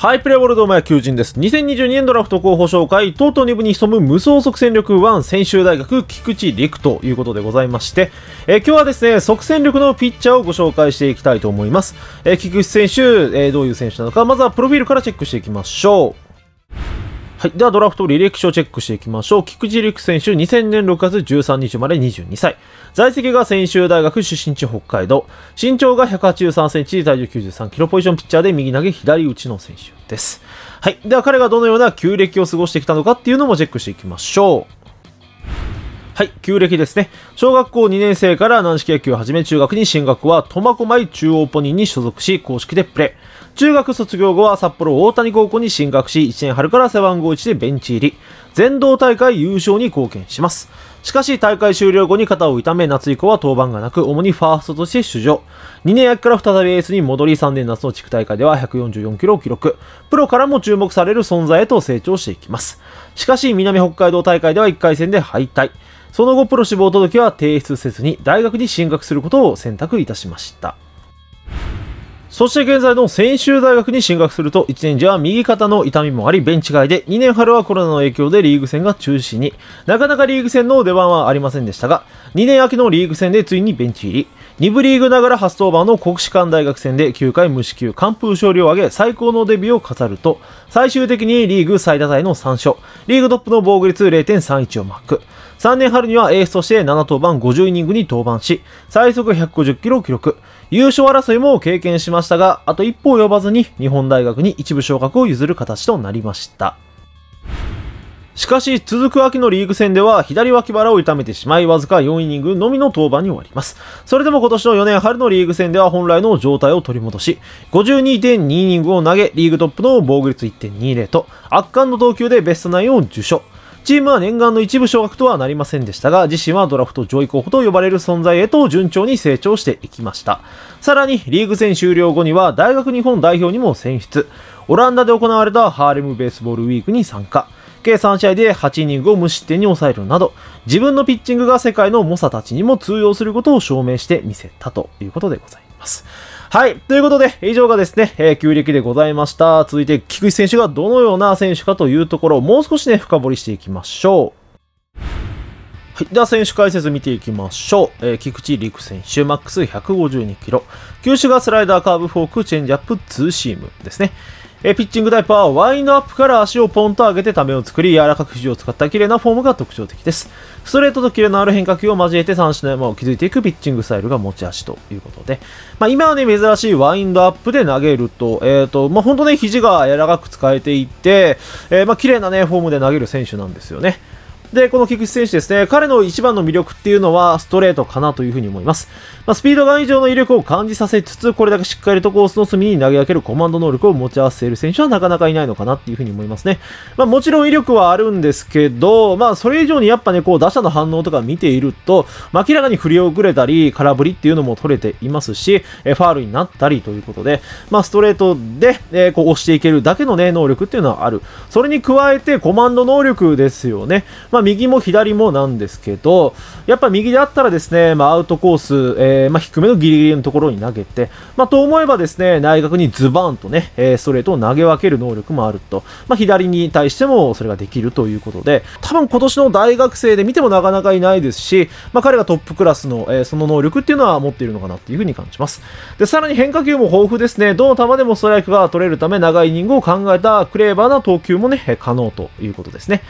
はい、プレイボールドームや求人です。2022年ドラフト候補紹介、とうとう2部に潜む無双即戦力1、専修大学、菊池陸ということでございまして、えー、今日はですね、即戦力のピッチャーをご紹介していきたいと思います。えー、菊池選手、えー、どういう選手なのか、まずはプロフィールからチェックしていきましょう。はい。では、ドラフト履歴書をチェックしていきましょう。菊池陸選手、2000年6月13日まで22歳。在籍が専修大学、出身地北海道。身長が183センチ、体重93キロ、ポジションピッチャーで右投げ、左打ちの選手です。はい。では、彼がどのような旧暦を過ごしてきたのかっていうのもチェックしていきましょう。はい、旧暦ですね。小学校2年生から軟式野球を始め、中学に進学は、苫小牧中央ポニーに所属し、公式でプレー。中学卒業後は札幌大谷高校に進学し、1年春から背番号1でベンチ入り。全道大会優勝に貢献します。しかし大会終了後に肩を痛め、夏以降は登板がなく、主にファーストとして出場。2年秋から再びエースに戻り、3年夏の地区大会では144キロを記録。プロからも注目される存在へと成長していきます。しかし、南北海道大会では1回戦で敗退。その後、プロ志望届は提出せずに、大学に進学することを選択いたしました。そして現在の専修大学に進学すると、1年時は右肩の痛みもあり、ベンチ外で、2年春はコロナの影響でリーグ戦が中止に。なかなかリーグ戦の出番はありませんでしたが、2年秋のリーグ戦でついにベンチ入り。2部リーグながら初登板の国士舘大学戦で9回無四球、完封勝利を挙げ、最高のデビューを飾ると、最終的にリーグ最多タイの3勝、リーグトップの防御率0.31をマーク。3年春にはエースとして7登板50イニングに登板し、最速150キロを記録。優勝争いも経験しましたが、あと一歩及ばずに日本大学に一部昇格を譲る形となりました。しかし、続く秋のリーグ戦では、左脇腹を痛めてしまい、わずか4イニングのみの登板に終わります。それでも今年の4年春のリーグ戦では本来の状態を取り戻し、52.2イニングを投げ、リーグトップの防御率1.20と、圧巻の投球でベストナインを受賞。チームは念願の一部昇格とはなりませんでしたが、自身はドラフト上位候補と呼ばれる存在へと順調に成長していきました。さらに、リーグ戦終了後には大学日本代表にも選出。オランダで行われたハーレムベースボールウィークに参加。計3試合で8イニングを無失点に抑えるなど、自分のピッチングが世界の猛者たちにも通用することを証明してみせたということでございます。はい。ということで、以上がですね、えー、旧暦でございました。続いて、菊池選手がどのような選手かというところをもう少しね、深掘りしていきましょう。はい。では、選手解説見ていきましょう。えー、菊池陸選手、マックス152キロ。球種がスライダー、カーブ、フォーク、チェンジアップ、ツーシームですね。えピッチングタイプはワインドアップから足をポンと上げてためを作り柔らかく肘を使った綺麗なフォームが特徴的ですストレートとキレのある変化球を交えて三振の山を築いていくピッチングスタイルが持ち味ということで、まあ、今はね珍しいワインドアップで投げると,、えーとまあ、本当ね肘が柔らかく使えていって、えー、まあ綺麗な、ね、フォームで投げる選手なんですよねで、この菊池選手ですね、彼の一番の魅力っていうのはストレートかなというふうに思います。まあ、スピードガン以上の威力を感じさせつつ、これだけしっかりとコースの隅に投げ分けるコマンド能力を持ち合わせる選手はなかなかいないのかなっていうふうに思いますね。まあ、もちろん威力はあるんですけど、まあ、それ以上にやっぱね、こう、打者の反応とか見ていると、まあ、明らかに振り遅れたり、空振りっていうのも取れていますし、えファールになったりということで、まあ、ストレートで、えこう、押していけるだけのね、能力っていうのはある。それに加えて、コマンド能力ですよね。まあまあ、右も左もなんですけど、やっぱ右であったらですね、まあ、アウトコース、えー、まあ、低めのギリギリのところに投げて、まあ、と思えばですね、内角にズバンとね、えー、ストレートを投げ分ける能力もあると、まあ、左に対してもそれができるということで、多分今年の大学生で見てもなかなかいないですし、まあ、彼がトップクラスの、えー、その能力っていうのは持っているのかなっていうふうに感じます。で、さらに変化球も豊富ですね、どの球でもストライクが取れるため長いイニングを考えたクレーバーな投球もね、可能ということですね。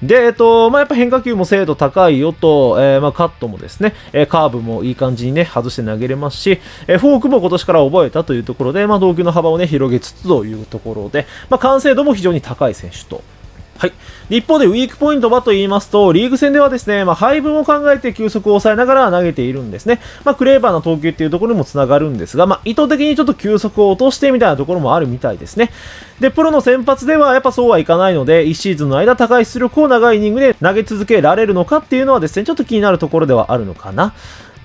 で、えっと、まあ、やっぱ変化球も精度高いよと、えー、まあ、カットもですね、えカーブもいい感じにね、外して投げれますし、えフォークも今年から覚えたというところで、まあ、投球の幅をね、広げつつというところで、まあ、完成度も非常に高い選手と。はい、一方でウィークポイントはと言いますと、リーグ戦ではですね、まあ、配分を考えて球速を抑えながら投げているんですね。まあ、クレーバーの投球っていうところにもつながるんですが、まあ、意図的にちょっと球速を落としてみたいなところもあるみたいですね。で、プロの先発ではやっぱそうはいかないので、1シーズンの間高い出力を長いイニングで投げ続けられるのかっていうのはですね、ちょっと気になるところではあるのかな。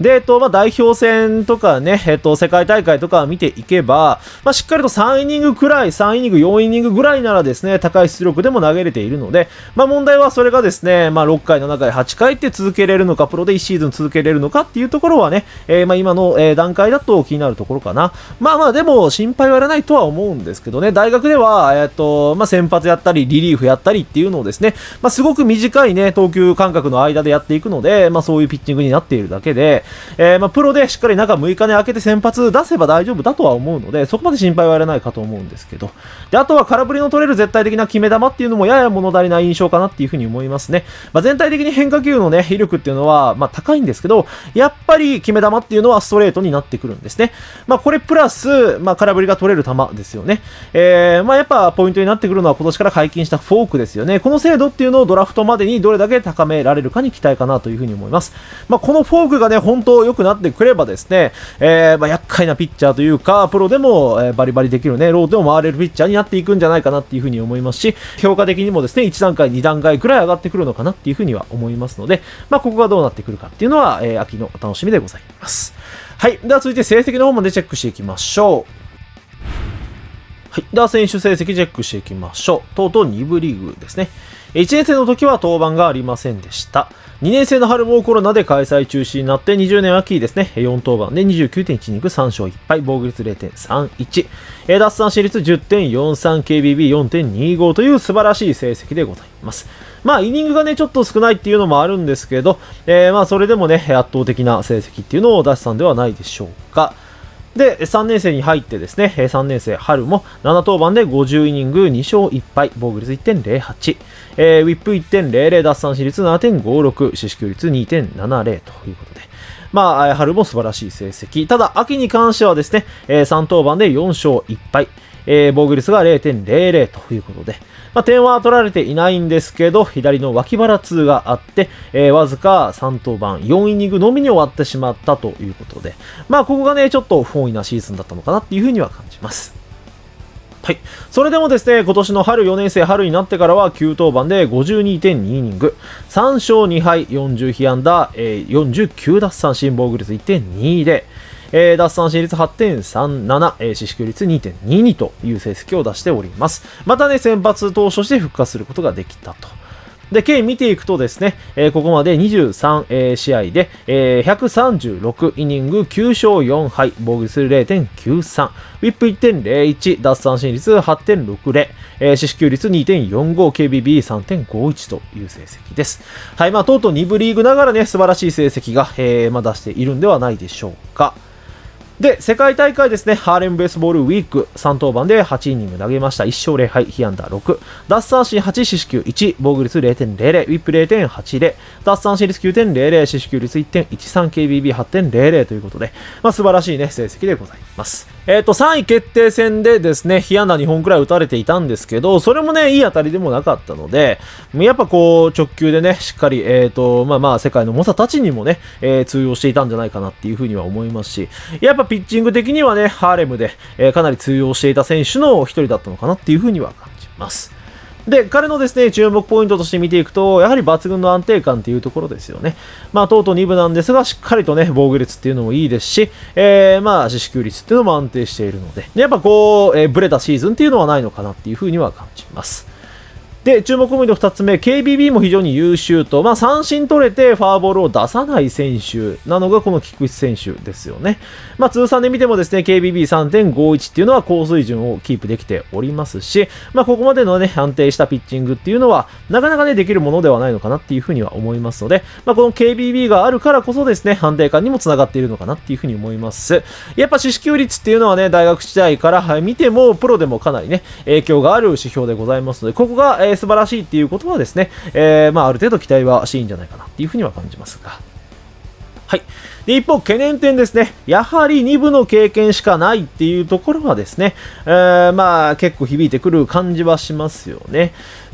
で、えっと、まあ、代表戦とかね、えっと、世界大会とか見ていけば、まあ、しっかりと3イニングくらい、3イニング、4イニングぐらいならですね、高い出力でも投げれているので、まあ、問題はそれがですね、まあ、6回、7回、8回って続けれるのか、プロで1シーズン続けれるのかっていうところはね、えー、まあ、今の、え段階だと気になるところかな。まあまあ、でも、心配はいらないとは思うんですけどね、大学では、えっと、まあ、先発やったり、リリーフやったりっていうのをですね、まあ、すごく短いね、投球間隔の間でやっていくので、まあ、そういうピッチングになっているだけで、えー、まあ、プロでしっかり中6日ね、開けて先発出せば大丈夫だとは思うので、そこまで心配はいらないかと思うんですけど。で、あとは空振りの取れる絶対的な決め球っていうのもやや物足りない印象かなっていうふうに思いますね。まあ、全体的に変化球のね、威力っていうのは、まあ、高いんですけど、やっぱり決め球っていうのはストレートになってくるんですね。まあ、これプラス、まあ、空振りが取れる球ですよね。えー、まあ、やっぱポイントになってくるのは今年から解禁したフォークですよね。この精度っていうのをドラフトまでにどれだけ高められるかに期待かなというふうに思います。まあ、このフォークがね、本当良くなってくればですね、えー、まあ、厄介なピッチャーというか、プロでも、えバリバリできるね、ローテを回れるピッチャーになっていくんじゃないかなっていうふうに思いますし、評価的にもですね、1段階、2段階くらい上がってくるのかなっていうふうには思いますので、まあ、ここがどうなってくるかっていうのは、えー、秋のお楽しみでございます。はい。では続いて成績の方もね、チェックしていきましょう。はい。では選手成績チェックしていきましょう。とうとう2部リーグですね。1年生の時は登板がありませんでした。2年生の春もコロナで開催中止になって20年秋ですね、4登板で29.123勝1敗、防御率0.31、奪三振率 10.43KBB4.25 という素晴らしい成績でございます。まあ、イニングがね、ちょっと少ないっていうのもあるんですけど、えー、まあ、それでもね、圧倒的な成績っていうのを出したんではないでしょうか。で、3年生に入ってですね、3年生春も7登板で50イニング2勝1敗、防御率1.08、えー、ウィップ1.00、奪三振率7.56、四死球率2.70ということで、まあ、春も素晴らしい成績。ただ、秋に関してはですね、3登板で4勝1敗、えー、防御率が0.00ということで、まあ、点は取られていないんですけど、左の脇腹痛があって、えー、わずか3登板、4イニングのみに終わってしまったということで、まあ、ここがね、ちょっと不本意なシーズンだったのかなっていうふうには感じます。はい。それでもですね、今年の春4年生春になってからは9登板で52.2イニング、3勝2敗、40被安打、えー、49奪三振、防御率1.2で、えー、奪三振率8.37、えー、四死球率2.22という成績を出しております。またね、先発投手として復活することができたと。で、計見ていくとですね、えー、ここまで23、えー、試合で、えー、136イニング9勝4敗、防御する0.93、ウィップ1.01、奪三振率8.60、えー、四死球率 2.45KBB3.51 という成績です。はい、まあ、とうとう2部リーグながらね、素晴らしい成績が、えー、まあ、出しているんではないでしょうか。で、世界大会ですね、ハーレムベースボールウィーク、3登板で8イニング投げました。1勝0敗、被安打6、奪三振8、四死球1、防御率0.00、ウィップ0.80、奪三振率9.00、四死球率1.13、KBB8.00 ということで、まあ、素晴らしいね、成績でございます。えっ、ー、と、3位決定戦でですね、被安打2本くらい打たれていたんですけど、それもね、いい当たりでもなかったので、やっぱこう、直球でね、しっかり、えっ、ー、と、まあまあ、世界の猛者たちにもね、えー、通用していたんじゃないかなっていうふうには思いますし、やっぱピッチング的にはね、ハーレムで、えかなり通用していた選手の一人だったのかなっていうふうには感じます。で、彼のですね、注目ポイントとして見ていくと、やはり抜群の安定感というところですよね。まあ、とうとう2部なんですが、しっかりとね、防御率っていうのもいいですし、えー、まあ、四死球率っていうのも安定しているので、でやっぱこう、えー、ブレたシーズンっていうのはないのかなっていうふうには感じます。で、注目ポイント2つ目、KBB も非常に優秀と、まあ、三振取れてフォアボールを出さない選手なのがこの菊池選手ですよね。まあ、通算で見てもですね、KBB3.51 っていうのは高水準をキープできておりますし、まあ、ここまでのね、安定したピッチングっていうのは、なかなかね、できるものではないのかなっていうふうには思いますので、まあ、この KBB があるからこそですね、安定感にもつながっているのかなっていうふうに思います。やっぱ四死球率っていうのはね、大学時代から見ても、プロでもかなりね、影響がある指標でございますので、ここが、えーー、素晴らしいっていうことはですね、えー、まあ、ある程度期待はしいいんじゃないかなっていうふうには感じますが。はい。で、一方、懸念点ですね。やはり2部の経験しかないっていうところはですね、えー、まあ、結構響いてくる感じはしますよね。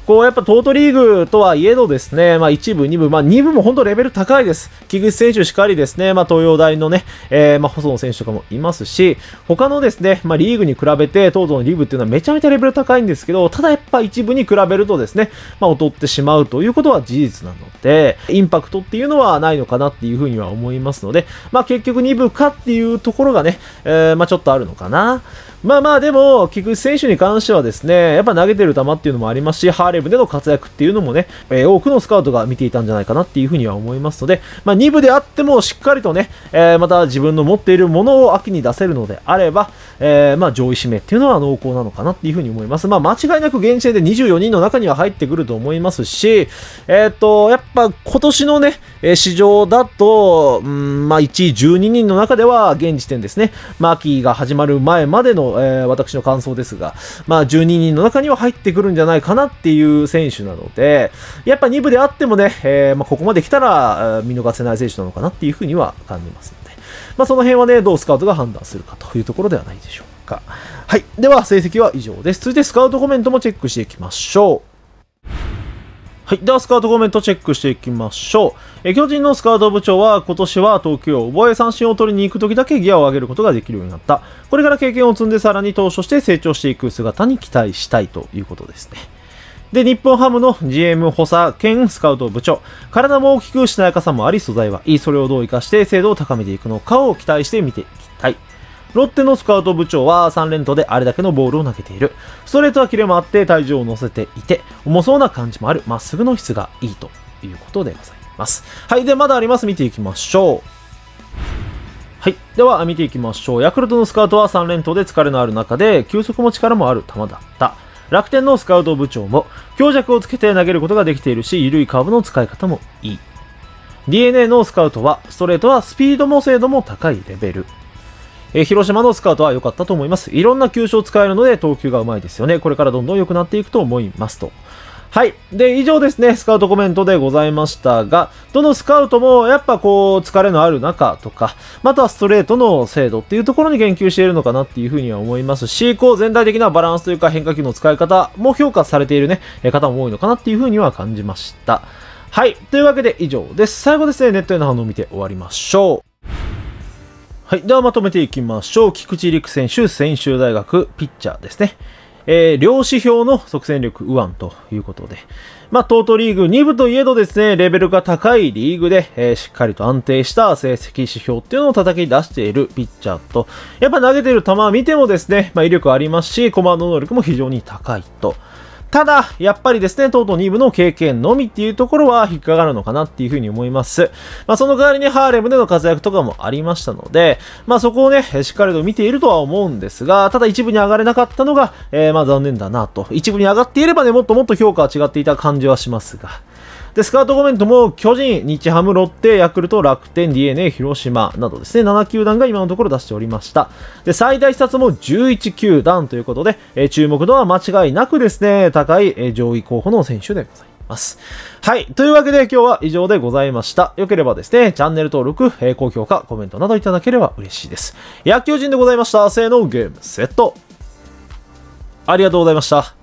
こうやっぱトートリーグとはいえどですね、まあ1部、2部、まあ2部も本当レベル高いです。木口選手しかりですね、まあ東洋大のね、えー、まあ細野選手とかもいますし、他のですね、まあリーグに比べて、東トのリーグっていうのはめちゃめちゃレベル高いんですけど、ただやっぱ1部に比べるとですね、まあ劣ってしまうということは事実なので、インパクトっていうのはないのかなっていうふうには思いますので、まあ結局2部かっていうところがね、えー、まあちょっとあるのかな。まあまあでも、菊池選手に関してはですね、やっぱ投げてる球っていうのもありますし、ハーレムでの活躍っていうのもね、えー、多くのスカウトが見ていたんじゃないかなっていうふうには思いますので、まあ2部であってもしっかりとね、えー、また自分の持っているものを秋に出せるのであれば、えー、まあ上位指名っていうのは濃厚なのかなっていうふうに思います。まあ間違いなく現時点で24人の中には入ってくると思いますし、えっ、と、やっぱ今年のね、え市場だと、うん、まあ1位12人の中では現時点ですね、まあ秋が始まる前までのえー、私の感想ですが、まあ、12人の中には入ってくるんじゃないかなっていう選手なので、やっぱ2部であってもね、えー、まあ、ここまで来たら、見逃せない選手なのかなっていうふうには感じますので、まあ、その辺はね、どうスカウトが判断するかというところではないでしょうか。はい。では、成績は以上です。続いてスカウトコメントもチェックしていきましょう。はい。では、スカウトコメントチェックしていきましょう。え巨人のスカウト部長は、今年は投球を覚え三振を取りに行く時だけギアを上げることができるようになった。これから経験を積んで、さらに投手して成長していく姿に期待したいということですね。で、日本ハムの GM 補佐兼スカウト部長。体も大きくしなやかさもあり、素材はいい。それをどう生かして精度を高めていくのかを期待して見ていきたい。ロッテのスカウト部長は3連投であれだけのボールを投げている。ストレートはキレもあって体重を乗せていて、重そうな感じもある。まっすぐの質がいいということでございます。はい。で、まだあります。見ていきましょう。はい。では、見ていきましょう。ヤクルトのスカウトは3連投で疲れのある中で、球速も力もある球だった。楽天のスカウト部長も、強弱をつけて投げることができているし、緩いカーブの使い方もいい。DNA のスカウトは、ストレートはスピードも精度も高いレベル。えー、広島のスカウトは良かったと思います。いろんな球種を使えるので投球が上手いですよね。これからどんどん良くなっていくと思いますと。はい。で、以上ですね、スカウトコメントでございましたが、どのスカウトもやっぱこう、疲れのある中とか、またはストレートの精度っていうところに言及しているのかなっていうふうには思いますし、こう、全体的なバランスというか変化球の使い方も評価されているね、方も多いのかなっていうふうには感じました。はい。というわけで以上です。最後ですね、ネットへの反応を見て終わりましょう。はい。ではまとめていきましょう。菊池陸選手、専修大学、ピッチャーですね。えー、両指標の即戦力右腕ということで、まあ、トートリーグ2部といえどですね、レベルが高いリーグで、えー、しっかりと安定した成績指標っていうのを叩き出しているピッチャーと、やっぱ投げてる球見てもですね、まあ、威力ありますし、コマンド能力も非常に高いと。ただ、やっぱりですね、とうとう2部の経験のみっていうところは引っかかるのかなっていうふうに思います。まあ、その代わりにハーレムでの活躍とかもありましたので、まあ、そこをね、しっかりと見ているとは思うんですが、ただ一部に上がれなかったのが、えー、まあ残念だなと。一部に上がっていればね、もっともっと評価は違っていた感じはしますが。で、スカートコメントも巨人、日ハム、ロッテ、ヤクルト、楽天、DNA、広島などですね、7球団が今のところ出しておりました。で、最大視察も11球団ということで、えー、注目度は間違いなくですね、高い、えー、上位候補の選手でございます。ます。はい。というわけで今日は以上でございました。よければですね、チャンネル登録、えー、高評価、コメントなどいただければ嬉しいです。野球人でございました。せーの、ゲーム、セット。ありがとうございました。